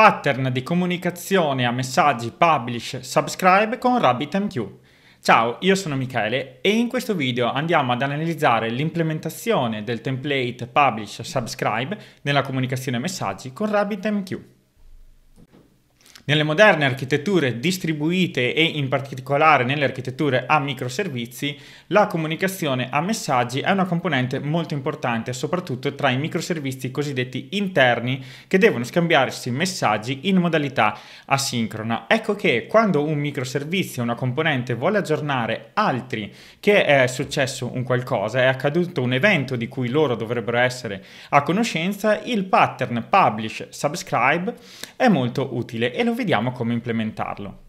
pattern di comunicazione a messaggi publish subscribe con RabbitMQ. Ciao, io sono Michele e in questo video andiamo ad analizzare l'implementazione del template publish subscribe nella comunicazione messaggi con RabbitMQ. Nelle moderne architetture distribuite e in particolare nelle architetture a microservizi, la comunicazione a messaggi è una componente molto importante, soprattutto tra i microservizi cosiddetti interni che devono scambiarsi messaggi in modalità asincrona. Ecco che quando un microservizio, una componente vuole aggiornare altri che è successo un qualcosa, è accaduto un evento di cui loro dovrebbero essere a conoscenza, il pattern publish subscribe è molto utile e lo vediamo come implementarlo.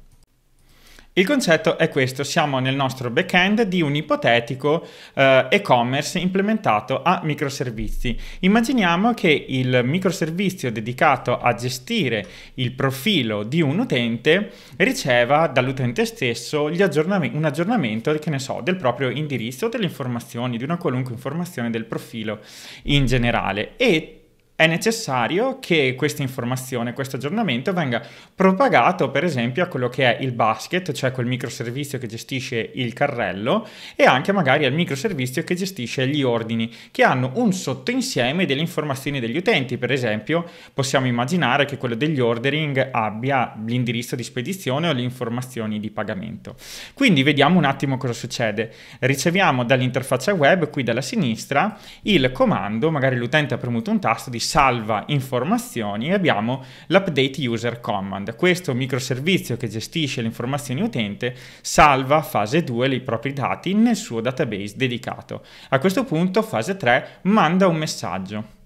Il concetto è questo, siamo nel nostro backend di un ipotetico eh, e-commerce implementato a microservizi. Immaginiamo che il microservizio dedicato a gestire il profilo di un utente riceva dall'utente stesso aggiornamenti, un aggiornamento so, del proprio indirizzo, delle informazioni, di una qualunque informazione del profilo in generale e è necessario che questa informazione, questo aggiornamento venga propagato per esempio a quello che è il basket, cioè quel microservizio che gestisce il carrello e anche magari al microservizio che gestisce gli ordini, che hanno un sottoinsieme delle informazioni degli utenti. Per esempio possiamo immaginare che quello degli ordering abbia l'indirizzo di spedizione o le informazioni di pagamento. Quindi vediamo un attimo cosa succede. Riceviamo dall'interfaccia web, qui dalla sinistra, il comando, magari l'utente ha premuto un tasto di salva informazioni e abbiamo l'update user command. Questo microservizio che gestisce le informazioni utente salva a fase 2 i propri dati nel suo database dedicato. A questo punto fase 3 manda un messaggio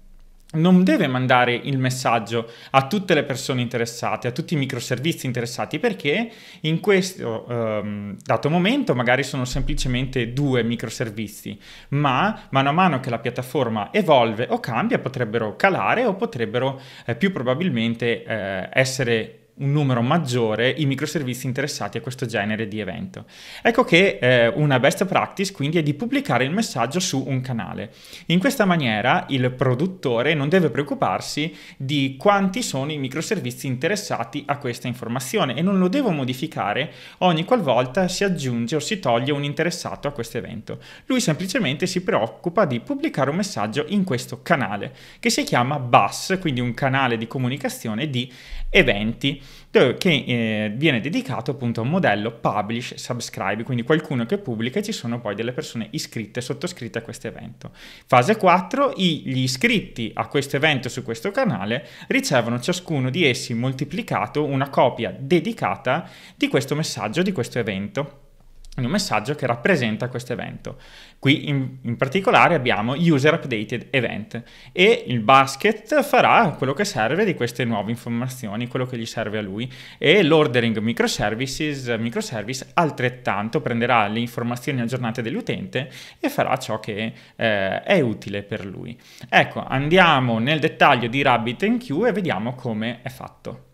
non deve mandare il messaggio a tutte le persone interessate, a tutti i microservizi interessati, perché in questo ehm, dato momento magari sono semplicemente due microservizi, ma mano a mano che la piattaforma evolve o cambia potrebbero calare o potrebbero eh, più probabilmente eh, essere un numero maggiore i microservizi interessati a questo genere di evento. Ecco che eh, una best practice quindi è di pubblicare il messaggio su un canale. In questa maniera il produttore non deve preoccuparsi di quanti sono i microservizi interessati a questa informazione e non lo devo modificare ogni qualvolta si aggiunge o si toglie un interessato a questo evento. Lui semplicemente si preoccupa di pubblicare un messaggio in questo canale che si chiama bus, quindi un canale di comunicazione di eventi che eh, viene dedicato appunto a un modello publish subscribe, quindi qualcuno che pubblica e ci sono poi delle persone iscritte, sottoscritte a questo evento. Fase 4, i, gli iscritti a questo evento su questo canale ricevono ciascuno di essi moltiplicato una copia dedicata di questo messaggio, di questo evento in un messaggio che rappresenta questo evento. Qui in, in, particolare abbiamo user updated event e il basket farà quello che serve di queste nuove informazioni, quello che gli serve a lui e l'ordering microservices, microservice altrettanto prenderà le informazioni aggiornate dell'utente e farà ciò che eh, è utile per lui. Ecco, andiamo nel dettaglio di RabbitMQ e vediamo come è fatto.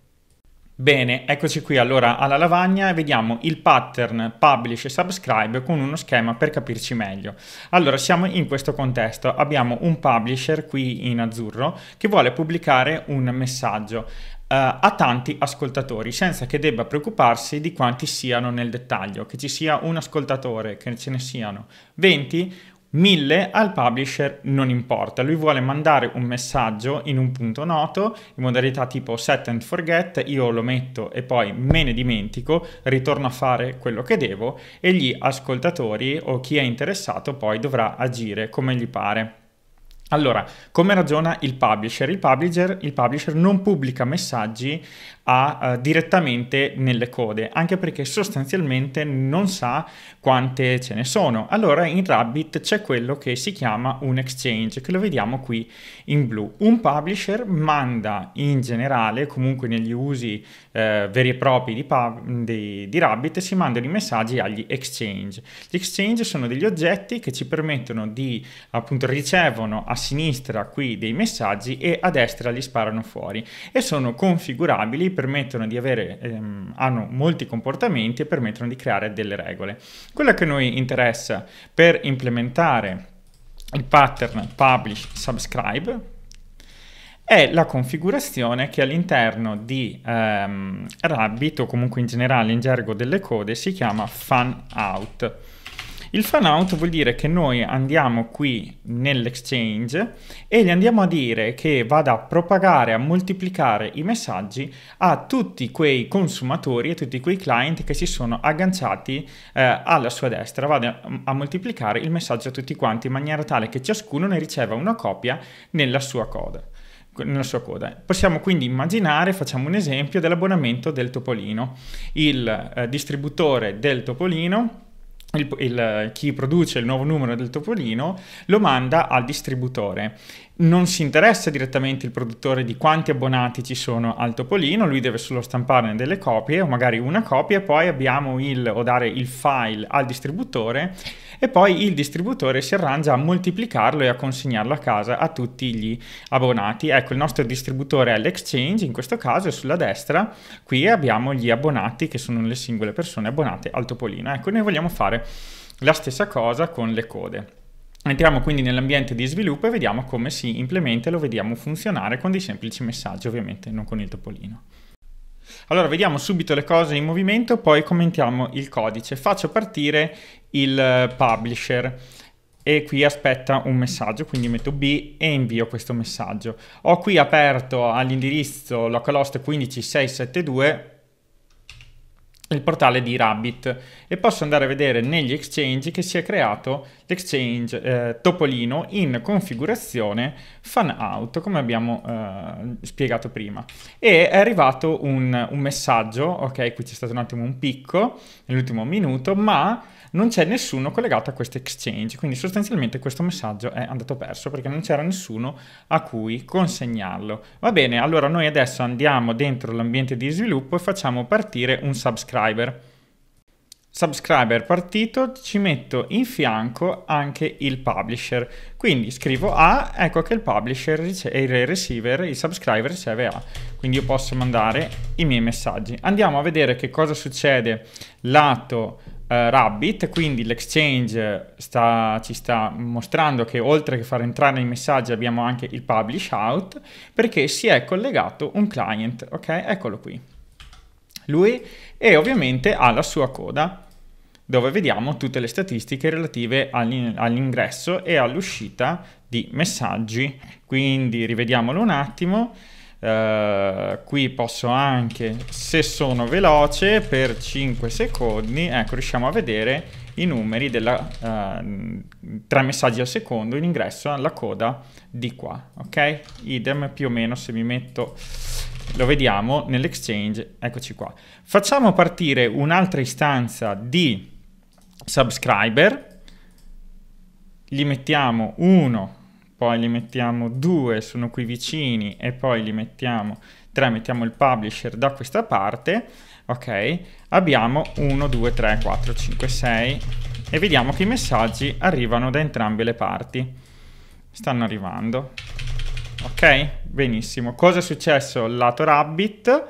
Bene, eccoci qui allora alla lavagna e vediamo il pattern publish e subscribe con uno schema per capirci meglio. Allora siamo in questo contesto, abbiamo un publisher qui in azzurro che vuole pubblicare un messaggio eh, a tanti ascoltatori senza che debba preoccuparsi di quanti siano nel dettaglio, che ci sia un ascoltatore, che ce ne siano 20, 1000 al publisher non importa, lui vuole mandare un messaggio in un punto noto in modalità tipo set and forget, io lo metto e poi me ne dimentico, ritorno a fare quello che devo e gli ascoltatori o chi è interessato poi dovrà agire come gli pare. Allora, come ragiona il publisher? Il publisher, il publisher non pubblica messaggi a, uh, direttamente nelle code, anche perché sostanzialmente non sa quante ce ne sono. Allora in Rabbit c'è quello che si chiama un exchange, che lo vediamo qui in blu. Un publisher manda in generale, comunque negli usi uh, veri e propri di, pub, di, di Rabbit, si mandano i messaggi agli exchange. Gli exchange sono degli oggetti che ci permettono di, appunto, ricevono a sinistra qui dei messaggi e a destra li sparano fuori e sono configurabili, permettono di avere, ehm, hanno molti comportamenti e permettono di creare delle regole. Quello che noi interessa per implementare il pattern publish subscribe è la configurazione che all'interno di ehm, Rabbit o comunque in generale in gergo delle code si chiama fan out. Il fan out vuol dire che noi andiamo qui nell'exchange e gli andiamo a dire che vada a propagare, a moltiplicare i messaggi a tutti quei consumatori e tutti quei client che si sono agganciati eh, alla sua destra, vada a moltiplicare il messaggio a tutti quanti in maniera tale che ciascuno ne riceva una copia nella sua coda nella sua coda. Possiamo quindi immaginare, facciamo un esempio, dell'abbonamento del topolino. Il eh, distributore del topolino il, il, chi produce il nuovo numero del topolino lo manda al distributore non si interessa direttamente il produttore di quanti abbonati ci sono al Topolino, lui deve solo stamparne delle copie o magari una copia poi abbiamo il o dare il file al distributore e poi il distributore si arrangia a moltiplicarlo e a consegnarlo a casa a tutti gli abbonati. Ecco, il nostro distributore è l'exchange, in questo caso sulla destra qui abbiamo gli abbonati che sono le singole persone abbonate al Topolino. Ecco, noi vogliamo fare la stessa cosa con le code. Entriamo quindi nell'ambiente di sviluppo e vediamo come si implementa e lo vediamo funzionare con dei semplici messaggi, ovviamente non con il topolino. Allora, vediamo subito le cose in movimento, poi commentiamo il codice. Faccio partire il eh, publisher e qui aspetta un messaggio, quindi metto B e invio questo messaggio. Ho qui aperto all'indirizzo localhost 15672 il portale di Rabbit e posso andare a vedere negli exchange che si è creato l'exchange eh, Topolino in configurazione fan out come abbiamo eh, spiegato prima e è arrivato un, un messaggio ok qui c'è stato un attimo un picco nell'ultimo minuto ma non c'è nessuno collegato a questo exchange, quindi sostanzialmente questo messaggio è andato perso perché non c'era nessuno a cui consegnarlo. Va bene, allora noi adesso andiamo dentro l'ambiente di sviluppo e facciamo partire un subscriber subscriber partito ci metto in fianco anche il publisher quindi scrivo A ecco che il publisher e il receiver il subscriber riceve A quindi io posso mandare i miei messaggi andiamo a vedere che cosa succede lato eh, Rabbit, quindi l'exchange sta, ci sta mostrando che oltre che far entrare i messaggi abbiamo anche il publish out perché si è collegato un client, ok? Eccolo qui. Lui e ovviamente ha la sua coda dove vediamo tutte le statistiche relative all'ingresso e all'uscita di messaggi. Quindi rivediamolo un attimo. Eh, qui posso anche, se sono veloce, per 5 secondi, ecco, riusciamo a vedere i numeri della, uh, eh, 3 messaggi al secondo in ingresso alla coda di qua, ok? Idem più o meno se mi metto, lo vediamo nell'exchange, eccoci qua. Facciamo partire un'altra istanza di subscriber, gli mettiamo uno poi li mettiamo due, sono qui vicini e poi li mettiamo tre, mettiamo il publisher da questa parte, ok? Abbiamo 1, 2, 3, 4, 5, 6 e vediamo che i messaggi arrivano da entrambe le parti. Stanno arrivando. Ok? Benissimo. Cosa è successo lato Rabbit?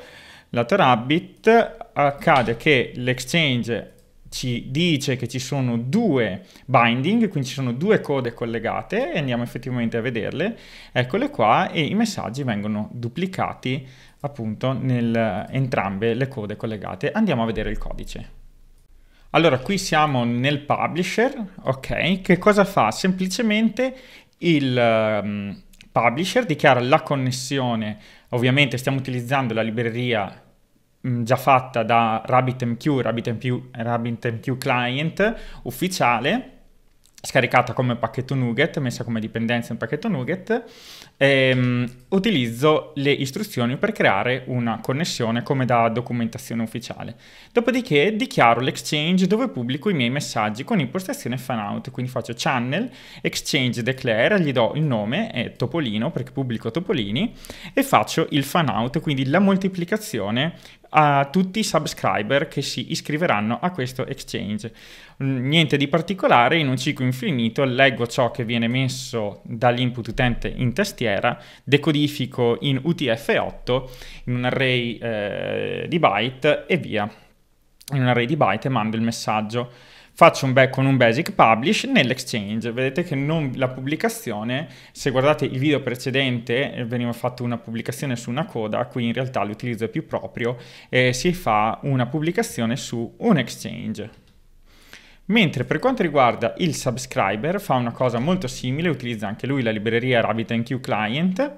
Lato Rabbit accade che l'exchange ci dice che ci sono due binding, quindi ci sono due code collegate e andiamo effettivamente a vederle, eccole qua e i messaggi vengono duplicati appunto nel entrambe le code collegate. Andiamo a vedere il codice. Allora qui siamo nel publisher, ok, che cosa fa? Semplicemente il um, publisher dichiara la connessione, ovviamente stiamo utilizzando la libreria già fatta da RabbitMQ, RabbitMQ, RabbitMQ client ufficiale, scaricata come pacchetto Nuget, messa come dipendenza in pacchetto Nuget, ehm, utilizzo le istruzioni per creare una connessione come da documentazione ufficiale. Dopodiché dichiaro l'exchange dove pubblico i miei messaggi con impostazione fanout, quindi faccio channel, exchange declare, gli do il nome, è Topolino perché pubblico Topolini, e faccio il fanout, quindi la moltiplicazione a tutti i subscriber che si iscriveranno a questo exchange. Mm, niente di particolare, in un ciclo infinito leggo ciò che viene messo dall'input utente in tastiera, decodifico in UTF-8, in un array eh, di byte e via. In un array di byte mando il messaggio faccio un con un basic publish nell'exchange. Vedete che non, la pubblicazione, se guardate il video precedente, eh, veniva fatta una pubblicazione su una coda, qui in realtà l'utilizzo è più proprio, eh, si fa una pubblicazione su un exchange. Mentre per quanto riguarda il subscriber fa una cosa molto simile, utilizza anche lui la libreria RabbitMQ Client,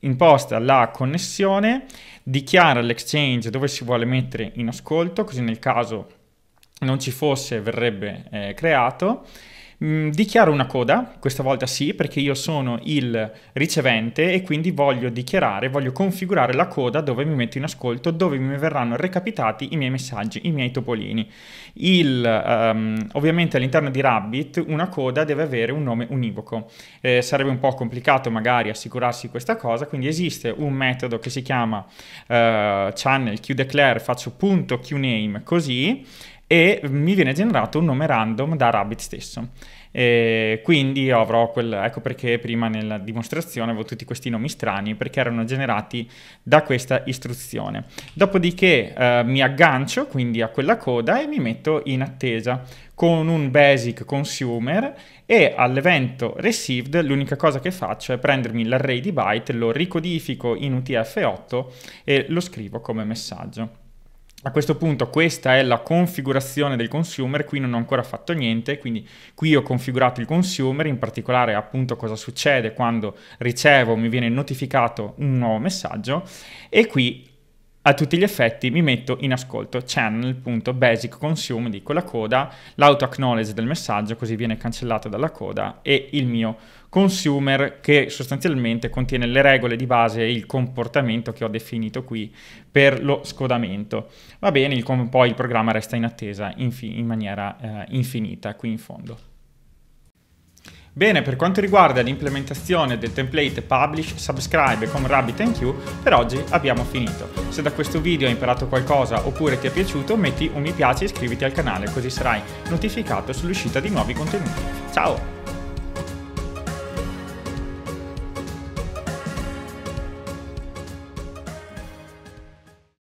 imposta la connessione, dichiara l'exchange dove si vuole mettere in ascolto, così nel caso non ci fosse verrebbe eh, creato. Mm, dichiaro una coda, questa volta sì, perché io sono il ricevente e quindi voglio dichiarare, voglio configurare la coda dove mi metto in ascolto, dove mi verranno recapitati i miei messaggi, i miei topolini. Il, um, ovviamente all'interno di Rabbit una coda deve avere un nome univoco. Eh, sarebbe un po' complicato magari assicurarsi questa cosa, quindi esiste un metodo che si chiama uh, channel qdeclare faccio punto qname così e mi viene generato un nome random da Rabbit stesso. E quindi avrò quel... ecco perché prima nella dimostrazione avevo tutti questi nomi strani perché erano generati da questa istruzione. Dopodiché eh, mi aggancio quindi a quella coda e mi metto in attesa con un basic consumer e all'evento received l'unica cosa che faccio è prendermi l'array di byte, lo ricodifico in UTF-8 e lo scrivo come messaggio. A questo punto questa è la configurazione del consumer, qui non ho ancora fatto niente, quindi qui ho configurato il consumer, in particolare appunto cosa succede quando ricevo, mi viene notificato un nuovo messaggio e qui a tutti gli effetti mi metto in ascolto channel.basicConsume, dico la coda, l'auto acknowledge del messaggio così viene cancellato dalla coda e il mio consumer che sostanzialmente contiene le regole di base e il comportamento che ho definito qui per lo scodamento. Va bene, il, poi il programma resta in attesa in, in maniera eh, infinita qui in fondo. Bene, per quanto riguarda l'implementazione del template Publish, Subscribe con RabbitMQ, per oggi abbiamo finito. Se da questo video hai imparato qualcosa oppure ti è piaciuto, metti un mi piace e iscriviti al canale così sarai notificato sull'uscita di nuovi contenuti. Ciao!